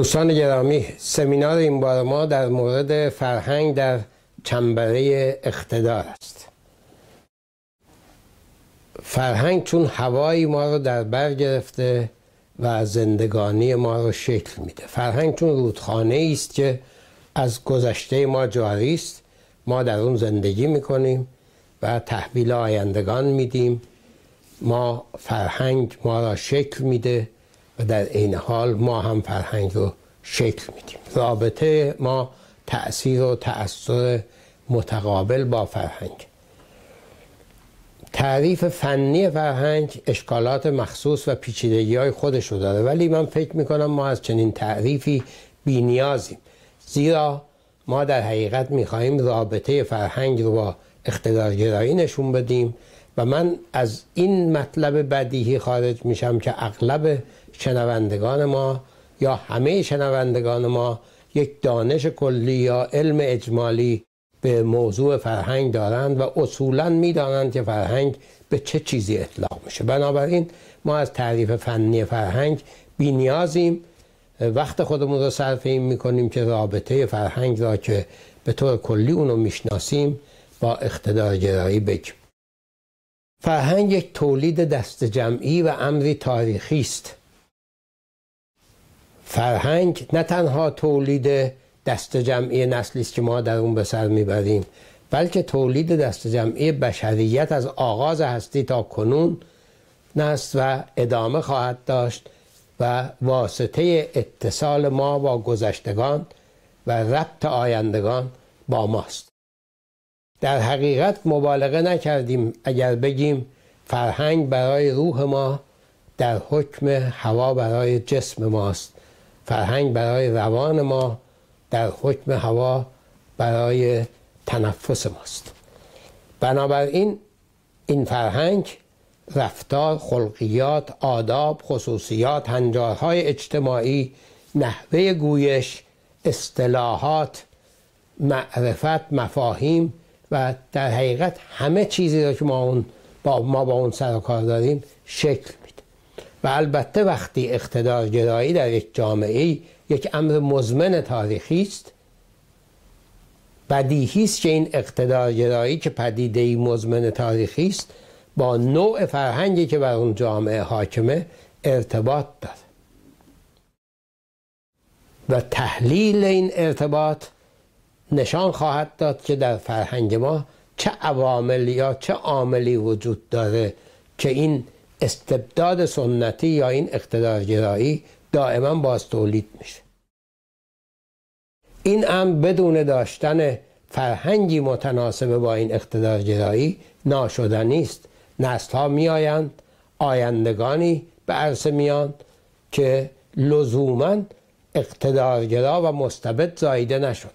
دوستان گرامی سمینار این بار ما در مورد فرهنگ در چنبره اقتدار است فرهنگ چون هوایی ما رو در بر گرفته و زندگانی ما رو شکل میده فرهنگ چون رودخانه است که از گذشته ما جاری است ما در اون زندگی میکنیم و تحویل آیندگان میدیم ما فرهنگ ما را شکل میده در این حال ما هم فرهنگ رو شکل میدیم رابطه ما تأثیر و تأثیر متقابل با فرهنگ تعریف فنی فرهنگ اشکالات مخصوص و پیچیدگی های خودش داره ولی من فکر میکنم ما از چنین تعریفی نیازیم زیرا ما در حقیقت میخواهیم رابطه فرهنگ رو با اقتدارگرایی نشون بدیم و من از این مطلب بدیهی خارج میشم که اغلب شنوندگان ما یا همه شنوندگان ما یک دانش کلی یا علم اجمالی به موضوع فرهنگ دارند و اصولا میدانند که فرهنگ به چه چیزی اطلاق میشه بنابراین ما از تعریف فنی فرهنگ نیازیم وقت خودمون رو صرف این میکنیم که رابطه فرهنگ را که به طور کلی اونو میشناسیم با اقتدار گرایی بگیم فرهنگ یک تولید دست جمعی و امری تاریخی است فرهنگ نه تنها تولید دست جمعی نسلی است که ما در اون به سر میبریم بلکه تولید دست جمعی بشریت از آغاز هستی تا کنون نست و ادامه خواهد داشت و واسطه اتصال ما با گذشتگان و ربط آیندگان با ماست در حقیقت مبالغه نکردیم اگر بگیم فرهنگ برای روح ما در حکم هوا برای جسم ماست فرهنگ برای روان ما در حکم هوا برای تنفس ماست بنابراین این فرهنگ رفتار، خلقیات، آداب، خصوصیات، هنجارهای اجتماعی، نحوه گویش، اصطلاحات، معرفت، مفاهیم و در حقیقت همه چیزی را که ما, با, ما اون سر کار داریم شکل میده و البته وقتی اقتدار گرایی در یک جامعه یک امر مزمن تاریخی است بدیهی است که این اقتدار گرایی که پدیده مزمن تاریخی است با نوع فرهنگی که بر اون جامعه حاکمه ارتباط داره و تحلیل این ارتباط نشان خواهد داد که در فرهنگ ما چه عوامل یا چه عاملی وجود داره که این استبداد سنتی یا این اقتدارگرایی دائما باز تولید میشه این هم بدون داشتن فرهنگی متناسب با این اقتدارگرایی ناشدنی است نسل ها میآیند آیندگانی به عرصه میان که لزوما اقتدارگرا و مستبد زایده نشدن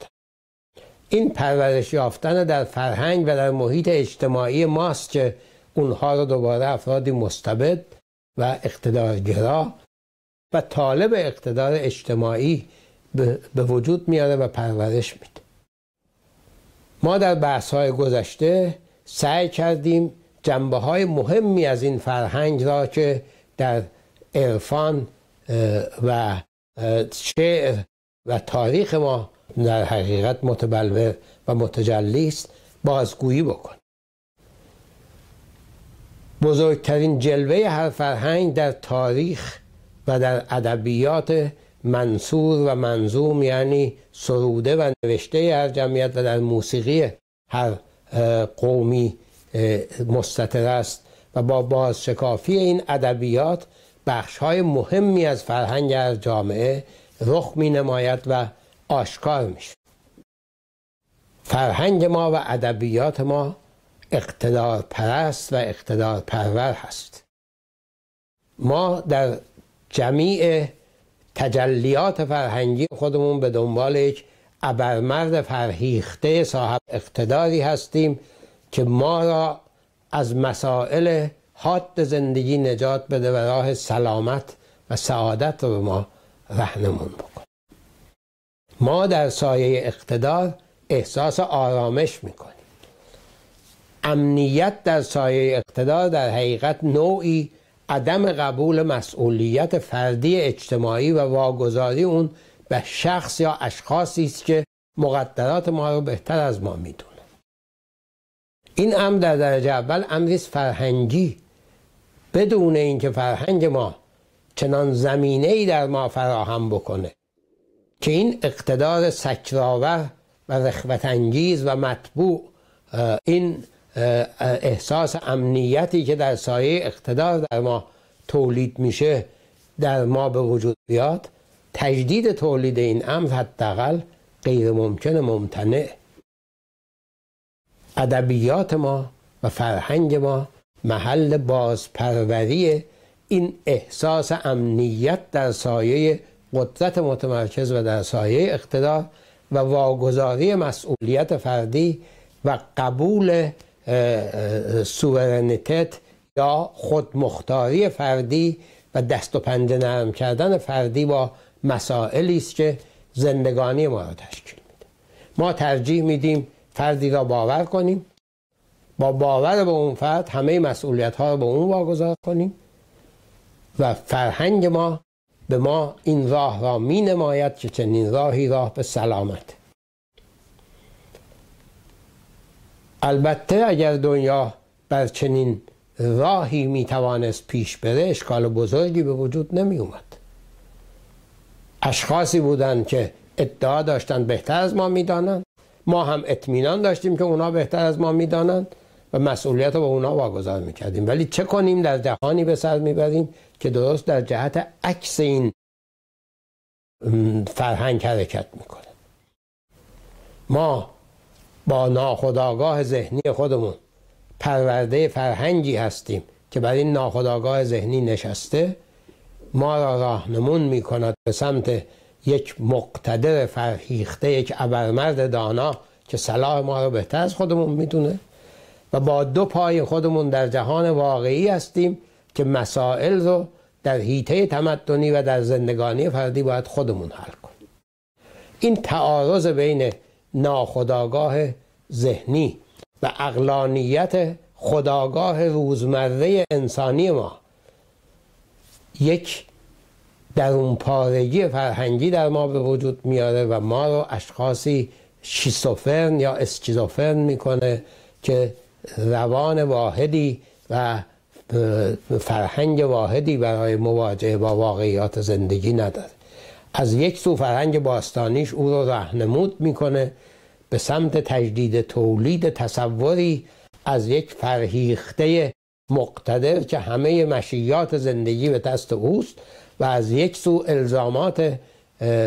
این پرورش یافتن در فرهنگ و در محیط اجتماعی ماست که اونها رو دوباره افرادی مستبد و اقتدارگرا و طالب اقتدار اجتماعی به وجود میاره و پرورش میده ما در بحث های گذشته سعی کردیم جنبه های مهمی از این فرهنگ را که در عرفان و شعر و تاریخ ما در حقیقت متبلور و متجلی است بازگویی بکن بزرگترین جلوه هر فرهنگ در تاریخ و در ادبیات منصور و منظوم یعنی سروده و نوشته هر جمعیت و در موسیقی هر قومی مستطر است و با بازشکافی این ادبیات بخش های مهمی از فرهنگ هر جامعه رخ می نماید و آشکار می شود. فرهنگ ما و ادبیات ما اقتدار پرست و اقتدار پرور هست ما در جمیع تجلیات فرهنگی خودمون به دنبال یک ابرمرد فرهیخته صاحب اقتداری هستیم که ما را از مسائل حاد زندگی نجات بده و راه سلامت و سعادت رو ما رهنمون بکن ما در سایه اقتدار احساس آرامش میکنیم امنیت در سایه اقتدار در حقیقت نوعی عدم قبول مسئولیت فردی اجتماعی و واگذاری اون به شخص یا اشخاصی است که مقدرات ما رو بهتر از ما میدونه این امر در درجه اول امری فرهنگی بدون اینکه فرهنگ ما چنان زمینه ای در ما فراهم بکنه که این اقتدار سکرآور و رخوتانگیز و مطبوع این احساس امنیتی که در سایه اقتدار در ما تولید میشه در ما به وجود بیاد تجدید تولید این امر حداقل غیر ممکن ممتنع ادبیات ما و فرهنگ ما محل بازپروری این احساس امنیت در سایه قدرت متمرکز و در سایه اقتدار و واگذاری مسئولیت فردی و قبول سوورنیتت یا خودمختاری فردی و دست و پنجه نرم کردن فردی با مسائلی است که زندگانی ما را تشکیل میده ما ترجیح میدیم فردی را باور کنیم با باور به اون فرد همه مسئولیت ها رو به اون واگذار کنیم و فرهنگ ما به ما این راه را می نماید که چنین راهی راه به سلامت البته اگر دنیا بر چنین راهی میتوانست پیش بره اشکال بزرگی به وجود نمی اومد اشخاصی بودند که ادعا داشتند بهتر از ما میدانند ما هم اطمینان داشتیم که اونا بهتر از ما میدانند و مسئولیت رو به اونا واگذار میکردیم ولی چه کنیم در جهانی به سر میبریم که درست در جهت عکس این فرهنگ حرکت میکنه ما با ناخداگاه ذهنی خودمون پرورده فرهنگی هستیم که بر این ناخداگاه ذهنی نشسته ما را راهنمون می کند به سمت یک مقتدر فرهیخته یک ابرمرد دانا که صلاح ما رو بهتر از خودمون میدونه و با دو پای خودمون در جهان واقعی هستیم که مسائل رو در حیطه تمدنی و در زندگانی فردی باید خودمون حل کنیم این تعارض بین ناخداگاه ذهنی و اقلانیت خداگاه روزمره انسانی ما یک درون پارگی فرهنگی در ما به وجود میاره و ما رو اشخاصی شیسوفرن یا اسکیزوفرن میکنه که روان واحدی و فرهنگ واحدی برای مواجهه با واقعیات زندگی نداره از یک سو فرهنگ باستانیش او را رهنمود میکنه به سمت تجدید تولید تصوری از یک فرهیخته مقتدر که همه مشیات زندگی به دست اوست و از یک سو الزامات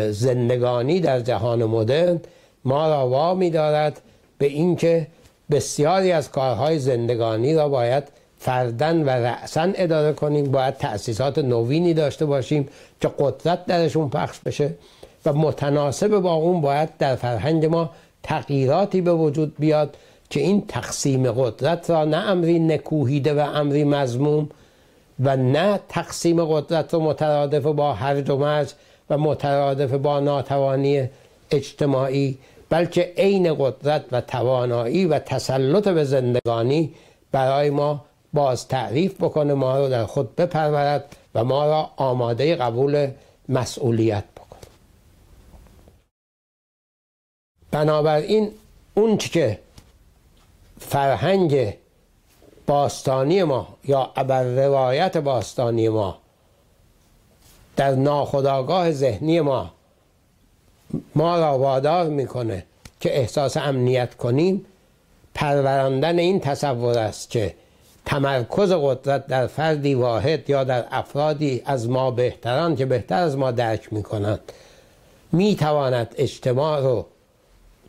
زندگانی در جهان مدرن ما را وا دارد به اینکه بسیاری از کارهای زندگانی را باید فردن و رأسن اداره کنیم باید تأسیسات نوینی داشته باشیم که قدرت درشون پخش بشه و متناسب با اون باید در فرهنگ ما تغییراتی به وجود بیاد که این تقسیم قدرت را نه امری نکوهیده و امری مضموم و نه تقسیم قدرت را مترادف با هر و و مترادف با ناتوانی اجتماعی بلکه عین قدرت و توانایی و تسلط به زندگانی برای ما باز تعریف بکنه ما رو در خود بپرورد و ما را آماده قبول مسئولیت بکنه بنابراین اون که فرهنگ باستانی ما یا ابر روایت باستانی ما در ناخداگاه ذهنی ما ما را وادار میکنه که احساس امنیت کنیم پروراندن این تصور است که تمرکز قدرت در فردی واحد یا در افرادی از ما بهتران که بهتر از ما درک میکنند میتواند اجتماع رو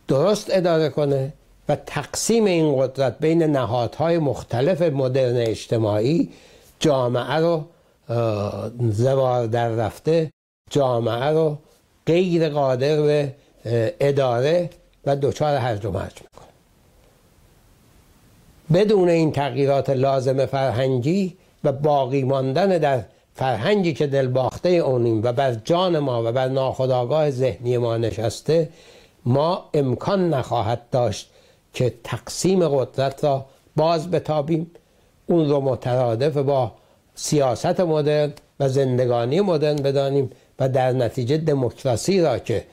درست اداره کنه و تقسیم این قدرت بین نهادهای مختلف مدرن اجتماعی جامعه رو زوار در رفته جامعه رو غیر قادر به اداره و دچار هر و بدون این تغییرات لازم فرهنگی و باقی ماندن در فرهنگی که دلباخته اونیم و بر جان ما و بر ناخداگاه ذهنی ما نشسته ما امکان نخواهد داشت که تقسیم قدرت را باز بتابیم اون رو مترادف با سیاست مدرن و زندگانی مدرن بدانیم و در نتیجه دموکراسی را که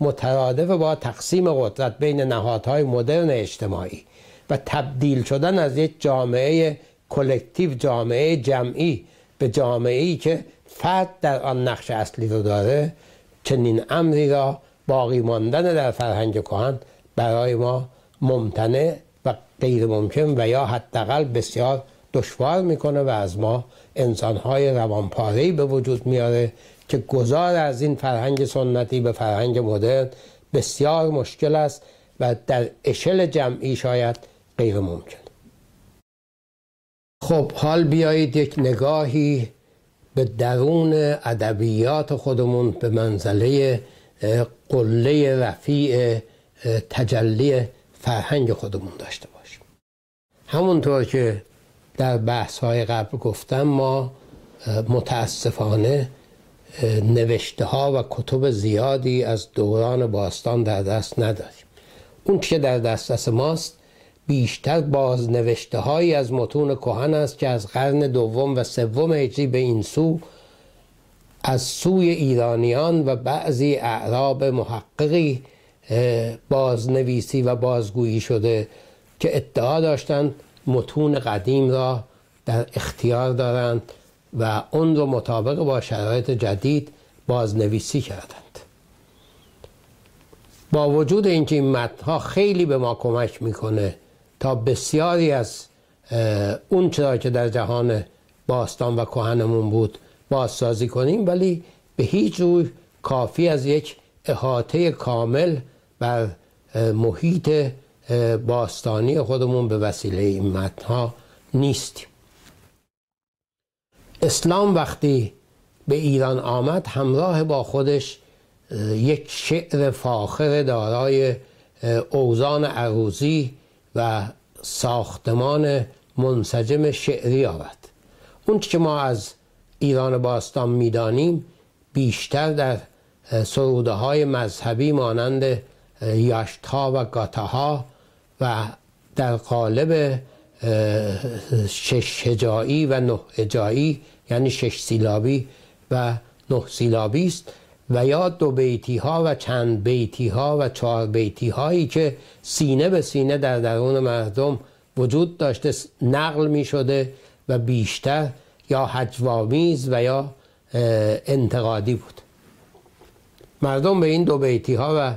مترادف با تقسیم قدرت بین نهادهای مدرن اجتماعی و تبدیل شدن از یک جامعه کلکتیو جامعه جمعی به جامعه ای که فرد در آن نقش اصلی رو داره چنین امری را باقی ماندن در فرهنگ کهن برای ما ممتنه و غیر ممکن و یا حداقل بسیار دشوار میکنه و از ما انسانهای روانپارهی به وجود میاره که گذار از این فرهنگ سنتی به فرهنگ مدرن بسیار مشکل است و در اشل جمعی شاید غیر ممکن خب حال بیایید یک نگاهی به درون ادبیات خودمون به منزله قله رفیع تجلی فرهنگ خودمون داشته باشیم همونطور که در بحث های قبل گفتم ما متاسفانه نوشته ها و کتب زیادی از دوران باستان در دست نداریم اون که در دست ماست بیشتر بازنوشته هایی از متون کهن است که از قرن دوم و سوم هجری به این سو از سوی ایرانیان و بعضی اعراب محققی بازنویسی و بازگویی شده که ادعا داشتند متون قدیم را در اختیار دارند و اون رو مطابق با شرایط جدید بازنویسی کردند با وجود اینکه این متنها خیلی به ما کمک میکنه تا بسیاری از اون چرا که در جهان باستان و کهنمون بود بازسازی کنیم ولی به هیچ روی کافی از یک احاطه کامل بر محیط باستانی خودمون به وسیله این متنها نیستیم اسلام وقتی به ایران آمد همراه با خودش یک شعر فاخر دارای اوزان عروزی و ساختمان منسجم شعری آورد اونچه که ما از ایران باستان میدانیم بیشتر در سروده های مذهبی مانند یاشتها و گاتاها و در قالب شش و نه یعنی شش سیلابی و نه سیلابی است و یا دو بیتی ها و چند بیتی ها و چهار بیتی هایی که سینه به سینه در درون مردم وجود داشته نقل می شده و بیشتر یا حجوامیز و یا انتقادی بود مردم به این دو بیتی ها و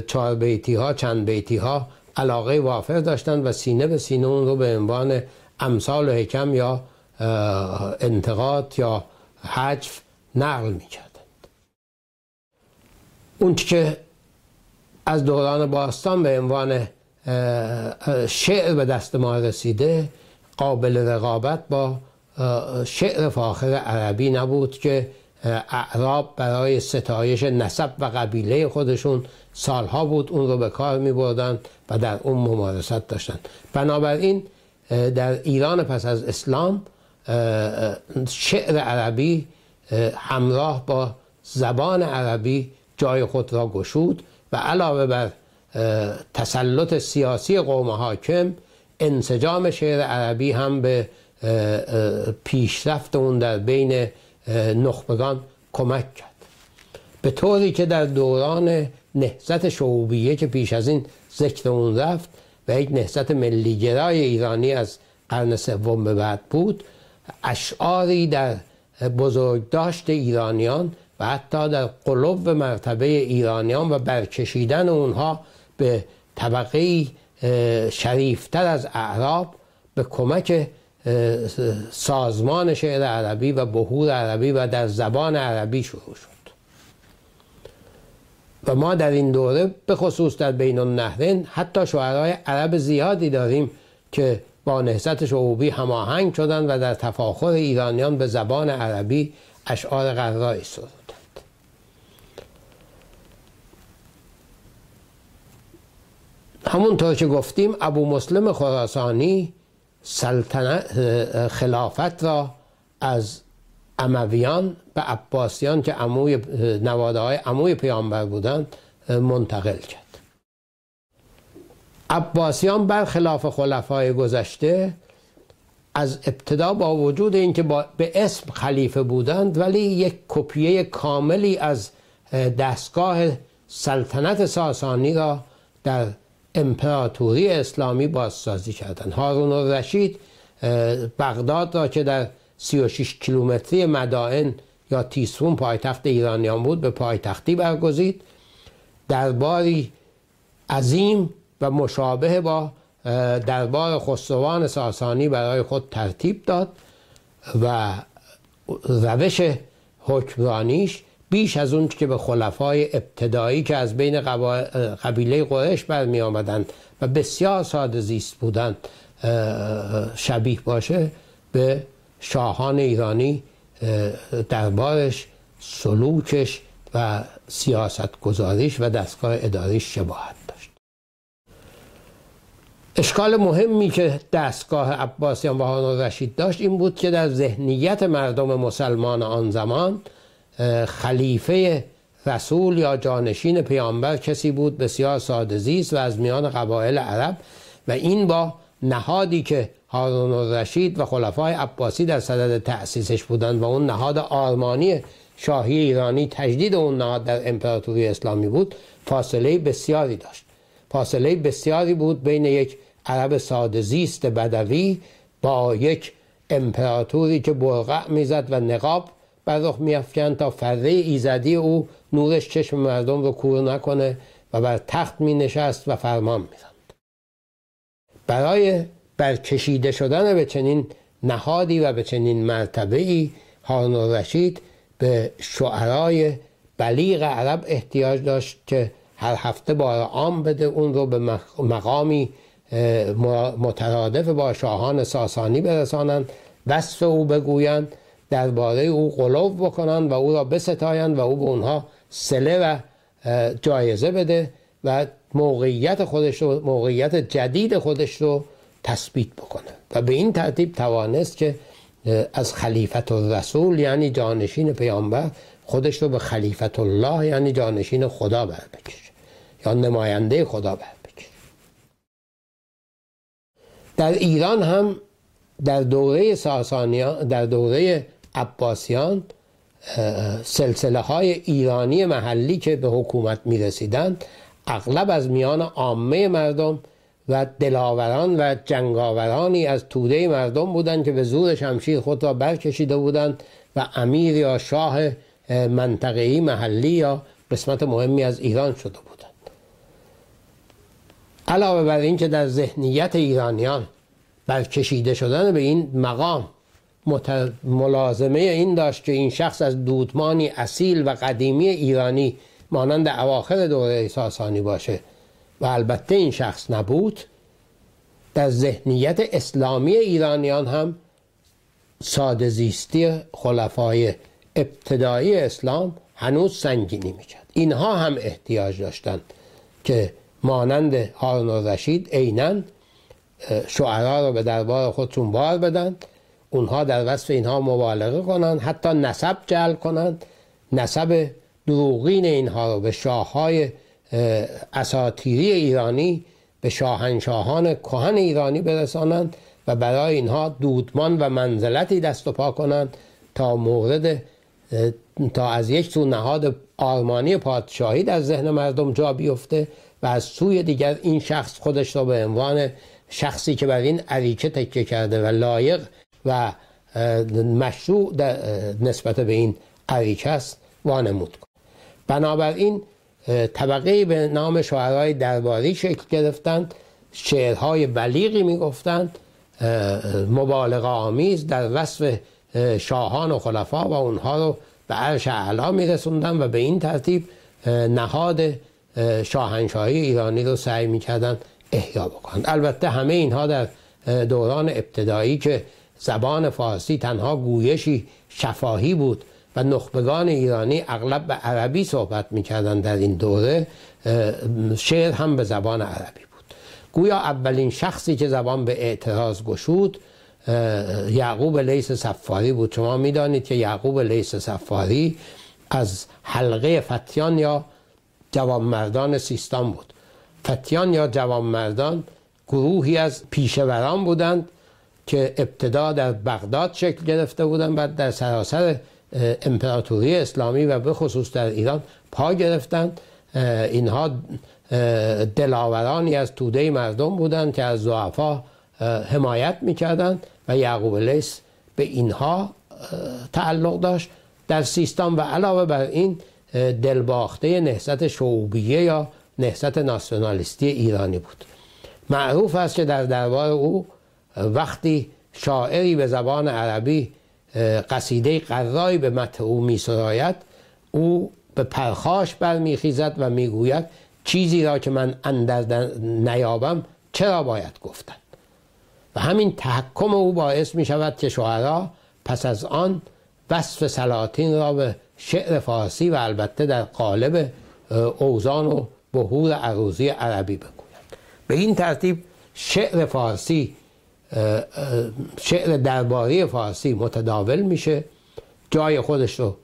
چهار بیتی ها چند بیتی ها علاقه وافر داشتند و سینه به سینه اون رو به عنوان امثال و حکم یا انتقاد یا حجف نقل می کرد. اون که از دوران باستان به عنوان شعر به دست ما رسیده قابل رقابت با شعر فاخر عربی نبود که اعراب برای ستایش نسب و قبیله خودشون سالها بود اون رو به کار می بردن و در اون ممارست داشتند بنابراین در ایران پس از اسلام شعر عربی همراه با زبان عربی جای خود را گشود و علاوه بر تسلط سیاسی قوم حاکم انسجام شعر عربی هم به پیشرفت اون در بین نخبگان کمک کرد به طوری که در دوران نهزت شعوبیه که پیش از این ذکر اون رفت و یک نهزت ملیگرای ایرانی از قرن سوم به بعد بود اشعاری در بزرگداشت ایرانیان و حتی در قلوب مرتبه ایرانیان و برکشیدن اونها به طبقه شریفتر از اعراب به کمک سازمان شعر عربی و بهور عربی و در زبان عربی شروع شد و ما در این دوره به خصوص در بین النهرین حتی شعرهای عرب زیادی داریم که با نهزت شعوبی هماهنگ شدند و در تفاخر ایرانیان به زبان عربی اشعار قرایی سرود همون که گفتیم ابو مسلم خراسانی سلطنت خلافت را از امویان به عباسیان که اموی نواده های عموی پیامبر بودند منتقل کرد عباسیان برخلاف خلفای گذشته از ابتدا با وجود اینکه به اسم خلیفه بودند ولی یک کپیه کاملی از دستگاه سلطنت ساسانی را در امپراتوری اسلامی بازسازی کردن هارون الرشید بغداد را که در 36 کیلومتری مدائن یا تیسفون پایتخت ایرانیان بود به پایتختی برگزید درباری عظیم و مشابه با دربار خسروان ساسانی برای خود ترتیب داد و روش حکمرانیش بیش از اون که به خلفای ابتدایی که از بین قبا... قبیله قوهش برمی و بسیار ساده زیست بودند شبیه باشه به شاهان ایرانی دربارش سلوکش و سیاست گذاریش و دستگاه اداریش شباهت داشت اشکال مهمی که دستگاه عباسیان و هارون رشید داشت این بود که در ذهنیت مردم مسلمان آن زمان خلیفه رسول یا جانشین پیامبر کسی بود بسیار ساده زیست و از میان قبایل عرب و این با نهادی که هارون الرشید و خلفای عباسی در صدد تأسیسش بودند و اون نهاد آرمانی شاهی ایرانی تجدید اون نهاد در امپراتوری اسلامی بود فاصله بسیاری داشت فاصله بسیاری بود بین یک عرب ساده زیست بدوی با یک امپراتوری که برقع میزد و نقاب بر می تا فره ایزدی او نورش چشم مردم رو کور نکنه و بر تخت می نشست و فرمان میرند. برای برکشیده شدن به چنین نهادی و به چنین مرتبه ای هارون رشید به شعرای بلیغ عرب احتیاج داشت که هر هفته بار عام بده اون رو به مقامی مترادف با شاهان ساسانی برسانند وصف او بگویند درباره او قلوب بکنند و او را بستایند و او به اونها سله و جایزه بده و موقعیت خودش رو موقعیت جدید خودش رو تثبیت بکنه و به این ترتیب توانست که از خلیفت رسول یعنی جانشین پیامبر خودش رو به خلیفت الله یعنی جانشین خدا بر یا نماینده خدا بر در ایران هم در دوره ساسانیان در دوره عباسیان سلسله های ایرانی محلی که به حکومت می رسیدند اغلب از میان عامه مردم و دلاوران و جنگاورانی از توده مردم بودند که به زور شمشیر خود را برکشیده بودند و امیر یا شاه ای محلی یا قسمت مهمی از ایران شده بودند علاوه بر اینکه در ذهنیت ایرانیان برکشیده شدن به این مقام ملازمه این داشت که این شخص از دودمانی اصیل و قدیمی ایرانی مانند اواخر دوره ساسانی باشه و البته این شخص نبود در ذهنیت اسلامی ایرانیان هم ساده زیستی خلفای ابتدایی اسلام هنوز سنگینی میکرد اینها هم احتیاج داشتند که مانند هارون رشید عینا شعرا رو به دربار خودشون بار بدند اونها در وصف اینها مبالغه کنند حتی نسب جعل کنند نسب دروغین اینها رو به شاههای اساتیری ایرانی به شاهنشاهان کهن ایرانی برسانند و برای اینها دودمان و منزلتی دست و پا کنند تا مورد تا از یک سو نهاد آرمانی پادشاهی در ذهن مردم جا بیفته و از سوی دیگر این شخص خودش را به عنوان شخصی که بر این عریکه تکیه کرده و لایق و مشروع نسبت به این اریچه است وانمود کن بنابراین طبقه به نام شعرهای درباری شکل گرفتند شعرهای بلیغی میگفتند مبالغه آمیز در وصف شاهان و خلفا و اونها رو به عرش اعلا میرسوندن و به این ترتیب نهاد شاهنشاهی ایرانی رو سعی میکردن احیا بکنند البته همه اینها در دوران ابتدایی که زبان فارسی تنها گویشی شفاهی بود و نخبگان ایرانی اغلب به عربی صحبت میکردند در این دوره شعر هم به زبان عربی بود گویا اولین شخصی که زبان به اعتراض گشود یعقوب لیس سفاری بود شما میدانید که یعقوب لیس سفاری از حلقه فتیان یا جوانمردان سیستان بود فتیان یا جوانمردان گروهی از پیشوران بودند که ابتدا در بغداد شکل گرفته بودن بعد در سراسر امپراتوری اسلامی و به خصوص در ایران پا گرفتند اینها دلاورانی از توده مردم بودند که از ضعفا حمایت میکردند و یعقوب لیس به اینها تعلق داشت در سیستان و علاوه بر این دلباخته نهضت شعوبیه یا نهضت ناسیونالیستی ایرانی بود معروف است که در دربار او وقتی شاعری به زبان عربی قصیده قرای به متع او میسراید او به پرخاش برمیخیزد و میگوید چیزی را که من اندر نیابم چرا باید گفتن و همین تحکم او باعث می شود که شعرا پس از آن وصف سلاطین را به شعر فارسی و البته در قالب اوزان و بهور عروضی عربی بگوید به این ترتیب شعر فارسی شعر درباری فارسی متداول میشه جای خودش رو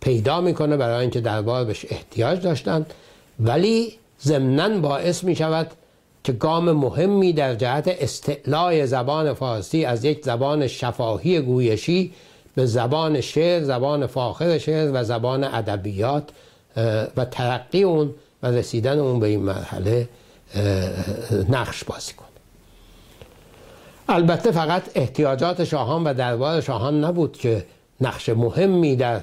پیدا میکنه برای اینکه دربار بهش احتیاج داشتند ولی ضمنا باعث میشود که گام مهمی در جهت استعلای زبان فارسی از یک زبان شفاهی گویشی به زبان شعر، زبان فاخر شعر و زبان ادبیات و ترقی اون و رسیدن اون به این مرحله نقش بازی البته فقط احتیاجات شاهان و دربار شاهان نبود که نقش مهمی در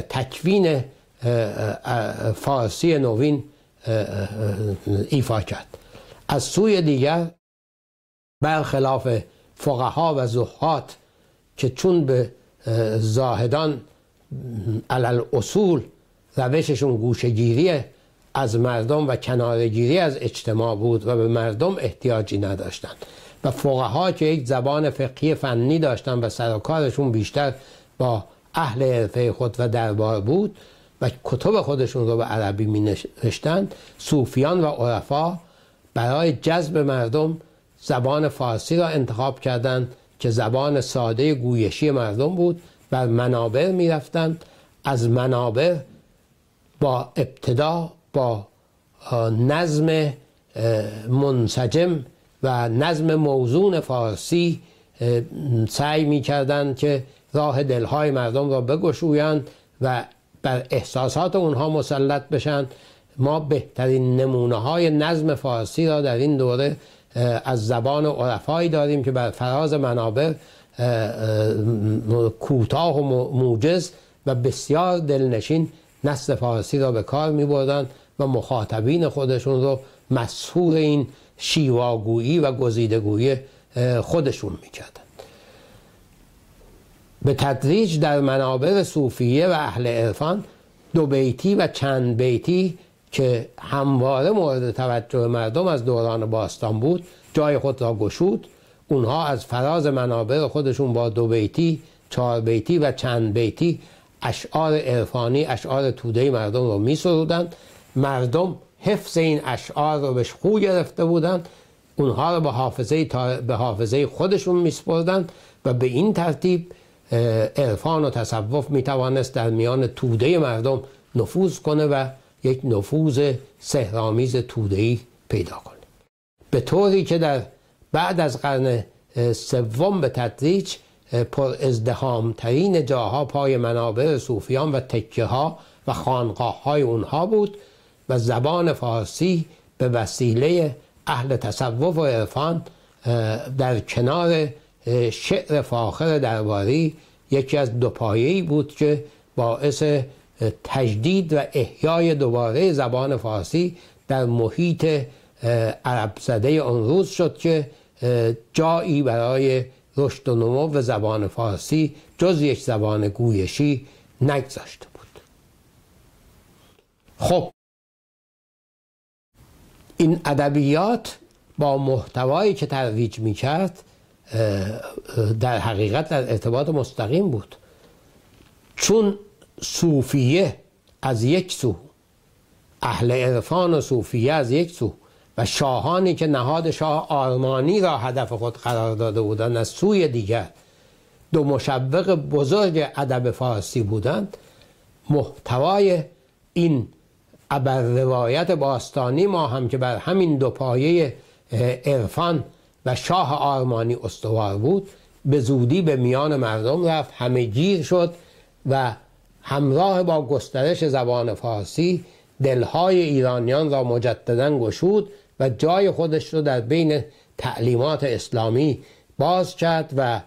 تکوین فارسی نوین ایفا کرد از سوی دیگر برخلاف فقها و زهات که چون به زاهدان علل اصول روششون گوشگیری از مردم و کنارگیری از اجتماع بود و به مردم احتیاجی نداشتند و فقها که یک زبان فقهی فنی داشتن و سر بیشتر با اهل عرفه خود و دربار بود و کتب خودشون رو به عربی می نوشتند صوفیان و عرفا برای جذب مردم زبان فارسی را انتخاب کردند که زبان ساده گویشی مردم بود و منابر می از منابع با ابتدا با نظم منسجم و نظم موزون فارسی سعی می کردن که راه دلهای مردم را بگشویند و بر احساسات اونها مسلط بشن ما بهترین نمونه های نظم فارسی را در این دوره از زبان عرفایی داریم که بر فراز منابع کوتاه و موجز و بسیار دلنشین نسل فارسی را به کار می بردن و مخاطبین خودشون رو مسهور این شیواگویی و گزیدگویی خودشون میکردن به تدریج در منابع صوفیه و اهل عرفان دو بیتی و چند بیتی که همواره مورد توجه مردم از دوران باستان بود جای خود را گشود اونها از فراز منابع خودشون با دو بیتی چهار بیتی و چند بیتی اشعار عرفانی اشعار توده مردم رو می مردم حفظ این اشعار رو بهش خو گرفته بودند اونها رو به حافظه, به حافظه خودشون میسپردن و به این ترتیب عرفان و تصوف میتوانست در میان توده مردم نفوذ کنه و یک نفوذ سهرامیز تودهی پیدا کنه به طوری که در بعد از قرن سوم به تدریج پر ازدهام ترین جاها پای منابع صوفیان و تکه ها و خانقاه های اونها بود و زبان فارسی به وسیله اهل تصوف و عرفان در کنار شعر فاخر درباری یکی از ای بود که باعث تجدید و احیای دوباره زبان فارسی در محیط عرب زده اون روز شد که جایی برای رشد و نمو و زبان فارسی جز یک زبان گویشی نگذاشته بود خب این ادبیات با محتوایی که ترویج می کرد در حقیقت در ارتباط مستقیم بود چون صوفیه از یک سو اهل عرفان و صوفیه از یک سو و شاهانی که نهاد شاه آرمانی را هدف خود قرار داده بودند از سوی دیگر دو مشوق بزرگ ادب فارسی بودند محتوای این بر روایت باستانی ما هم که بر همین دو پایه عرفان و شاه آرمانی استوار بود به زودی به میان مردم رفت همه گیر شد و همراه با گسترش زبان فارسی دلهای ایرانیان را مجددا گشود و جای خودش را در بین تعلیمات اسلامی باز کرد و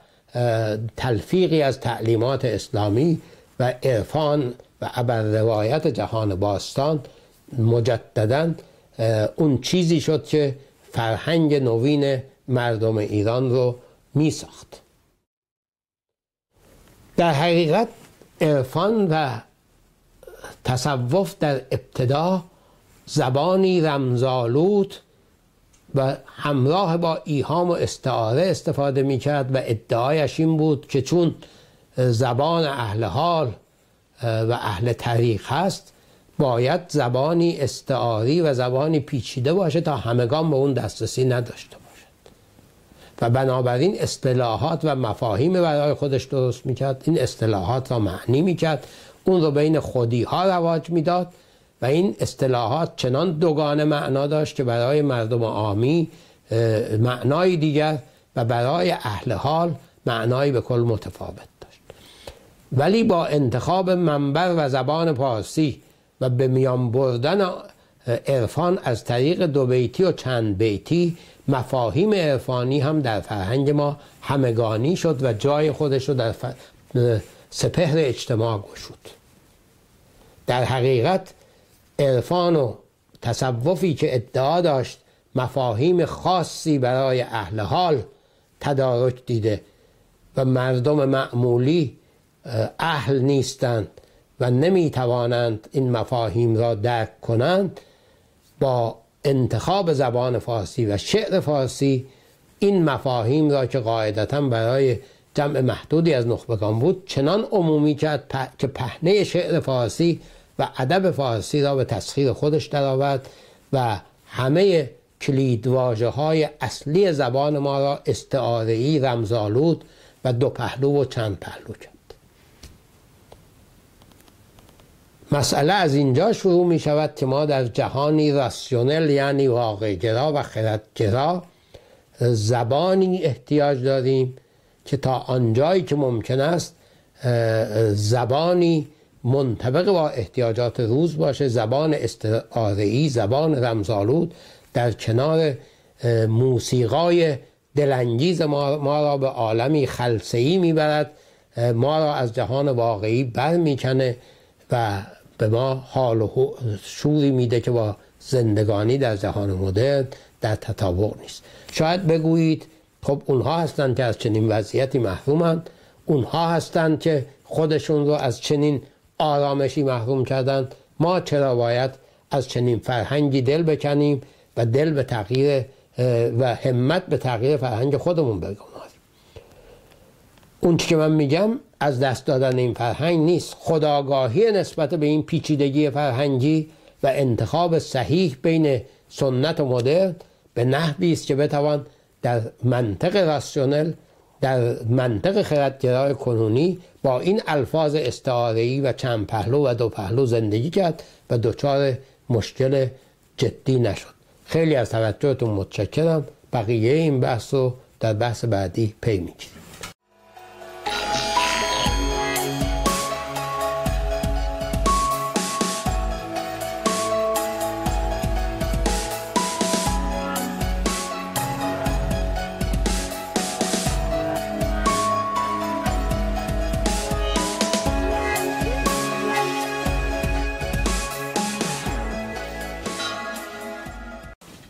تلفیقی از تعلیمات اسلامی و عرفان و ابر روایت جهان باستان مجددا اون چیزی شد که فرهنگ نوین مردم ایران رو می ساخت در حقیقت عرفان و تصوف در ابتدا زبانی رمزالود و همراه با ایهام و استعاره استفاده می کرد و ادعایش این بود که چون زبان اهل حال و اهل تاریخ هست باید زبانی استعاری و زبانی پیچیده باشه تا همگان به اون دسترسی نداشته باشد و بنابراین اصطلاحات و مفاهیم برای خودش درست میکرد این اصطلاحات را معنی میکرد اون رو بین خودی ها رواج میداد و این اصطلاحات چنان دوگانه معنا داشت که برای مردم عامی معنای دیگر و برای اهل حال معنای به کل متفاوت ولی با انتخاب منبر و زبان پارسی و به میان بردن عرفان از طریق دو بیتی و چند بیتی مفاهیم عرفانی هم در فرهنگ ما همگانی شد و جای خودش رو در سپهر اجتماع گشود در حقیقت عرفان و تصوفی که ادعا داشت مفاهیم خاصی برای اهل حال تدارک دیده و مردم معمولی اهل نیستند و نمی توانند این مفاهیم را درک کنند با انتخاب زبان فارسی و شعر فارسی این مفاهیم را که قاعدتا برای جمع محدودی از نخبگان بود چنان عمومی کرد که پهنه شعر فارسی و ادب فارسی را به تسخیر خودش درآورد و همه کلیدواجه های اصلی زبان ما را استعاره ای رمزالود و دو پهلو و چند پهلو کرد مسئله از اینجا شروع می شود که ما در جهانی راسیونل یعنی واقع گرا و گرا زبانی احتیاج داریم که تا آنجایی که ممکن است زبانی منطبق با احتیاجات روز باشه زبان استعارهای زبان رمزالود در کنار موسیقای دلانگیز ما, را به عالمی ای میبرد ما را از جهان واقعی برمیکنه و به ما حال و شوری میده که با زندگانی در جهان مدرن در تطابق نیست شاید بگویید خب اونها هستند که از چنین وضعیتی محرومند اونها هستند که خودشون رو از چنین آرامشی محروم کردند ما چرا باید از چنین فرهنگی دل بکنیم و دل به تغییر و همت به تغییر فرهنگ خودمون بگم اون که من میگم از دست دادن این فرهنگ نیست خداگاهی نسبت به این پیچیدگی فرهنگی و انتخاب صحیح بین سنت و مدرن به نحوی است که بتوان در منطق راسیونل در منطق خردگرای کنونی با این الفاظ استعاری و چند پهلو و دو پهلو زندگی کرد و دچار مشکل جدی نشد خیلی از توجهتون متشکرم بقیه این بحث رو در بحث بعدی پی میگیرم